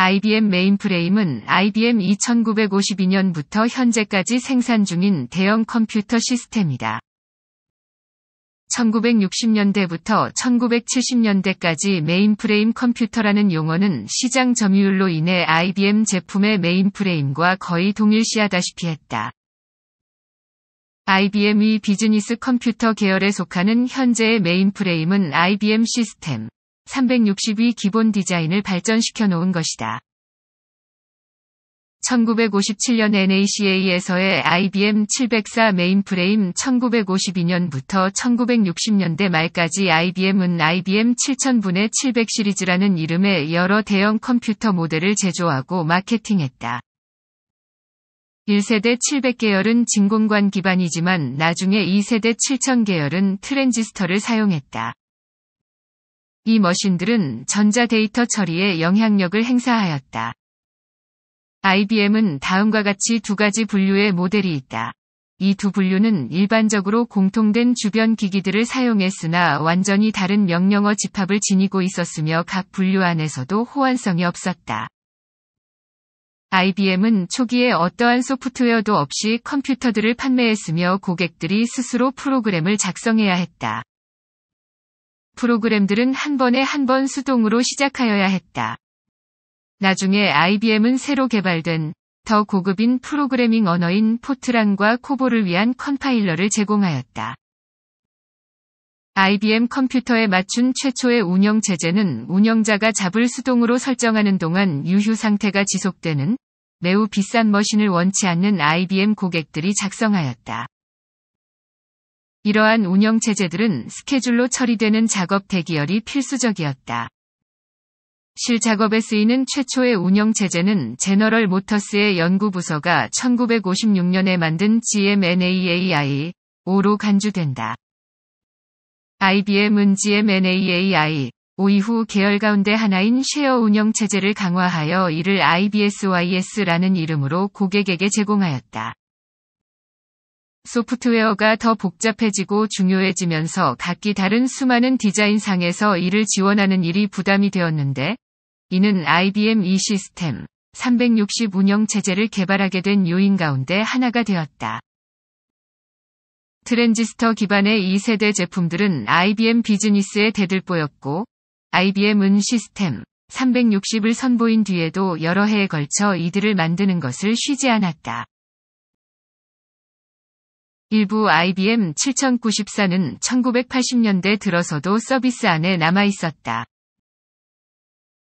IBM 메인프레임은 IBM 2952년부터 현재까지 생산 중인 대형 컴퓨터 시스템이다. 1960년대부터 1970년대까지 메인프레임 컴퓨터라는 용어는 시장 점유율로 인해 IBM 제품의 메인프레임과 거의 동일시하다시피 했다. i b m 이 비즈니스 컴퓨터 계열에 속하는 현재의 메인프레임은 IBM 시스템, 362 기본 디자인을 발전시켜 놓은 것이다. 1957년 NACA에서의 IBM 704 메인프레임 1952년부터 1960년대 말까지 IBM은 IBM 7000분의 700 시리즈라는 이름의 여러 대형 컴퓨터 모델을 제조하고 마케팅했다. 1세대 700계열은 진공관 기반이지만 나중에 2세대 7000계열은 트랜지스터를 사용했다. 이 머신들은 전자데이터 처리에 영향력을 행사하였다. IBM은 다음과 같이 두 가지 분류의 모델이 있다. 이 두 분류는 일반적으로 공통된 주변 기기들을 사용했으나 완전히 다른 명령어 집합을 지니고 있었으며 각 분류 안에서도 호환성이 없었다. IBM은 초기에 어떠한 소프트웨어도 없이 컴퓨터들을 판매했으며 고객들이 스스로 프로그램을 작성해야 했다. 프로그램들은 한 번에 한 번 수동으로 시작하여야 했다. 나중에 IBM은 새로 개발된 더 고급인 프로그래밍 언어인 포트란과 코보를 위한 컴파일러를 제공하였다. IBM 컴퓨터에 맞춘 최초의 운영 체제는 운영자가 잡을 수동으로 설정하는 동안 유휴 상태가 지속되는 매우 비싼 머신을 원치 않는 IBM 고객들이 작성하였다. 이러한 운영 체제들은 스케줄로 처리되는 작업 대기열이 필수적이었다. 실 작업에 쓰이는 최초의 운영 체제는 제너럴 모터스의 연구부서가 1956년에 만든 GMNAAI 5로 간주된다. IBM은 GMNAAI 5 이후 계열 가운데 하나인 쉐어 운영 체제를 강화하여 이를 IBSYS라는 이름으로 고객에게 제공하였다. 소프트웨어가 더 복잡해지고 중요해지면서 각기 다른 수많은 디자인상에서 이를 지원하는 일이 부담이 되었는데, 이는 IBM 이 e 시스템 360 운영 체제를 개발하게 된 요인 가운데 하나가 되었다. 트랜지스터 기반의 2세대 제품들은 IBM 비즈니스의 대들보였고, IBM은 시스템 360을 선보인 뒤에도 여러 해에 걸쳐 이들을 만드는 것을 쉬지 않았다. 일부 IBM 7094는 1980년대 들어서도 서비스 안에 남아 있었다.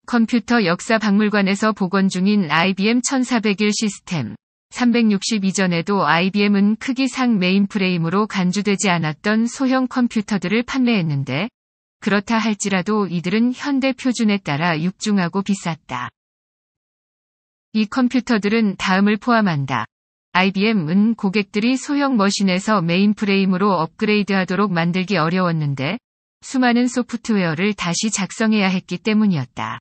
컴퓨터 역사 박물관에서 복원 중인 IBM 1401 시스템 360 이전에도 IBM은 크기상 메인프레임으로 간주되지 않았던 소형 컴퓨터들을 판매했는데 그렇다 할지라도 이들은 현대 표준에 따라 육중하고 비쌌다. 이 컴퓨터들은 다음을 포함한다. IBM은 고객들이 소형 머신에서 메인프레임으로 업그레이드하도록 만들기 어려웠는데 수많은 소프트웨어를 다시 작성해야 했기 때문이었다.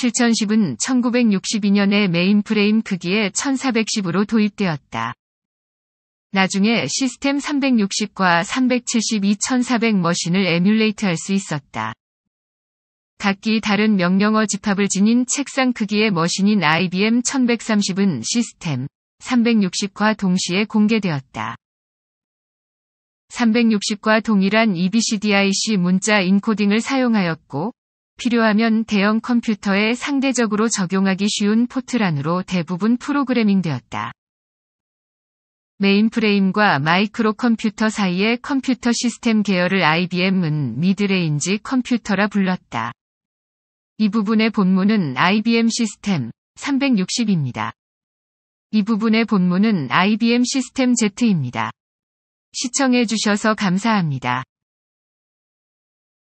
7010은 1962년에 메인프레임 크기에 1410으로 도입되었다. 나중에 시스템 360과 372 1400 머신을 에뮬레이트 할 수 있었다. 각기 다른 명령어 집합을 지닌 책상 크기의 머신인 IBM 1130은 시스템 360과 동시에 공개되었다. 360과 동일한 EBCDIC 문자 인코딩을 사용하였고, 필요하면 대형 컴퓨터에 상대적으로 적용하기 쉬운 포트란으로 대부분 프로그래밍 되었다. 메인프레임과 마이크로 컴퓨터 사이의 컴퓨터 시스템 계열을 IBM은 미드레인지 컴퓨터라 불렀다. 이 부분의 본문은 IBM 시스템 360입니다. 이 부분의 본문은 IBM 시스템 Z입니다. 시청해 주셔서 감사합니다.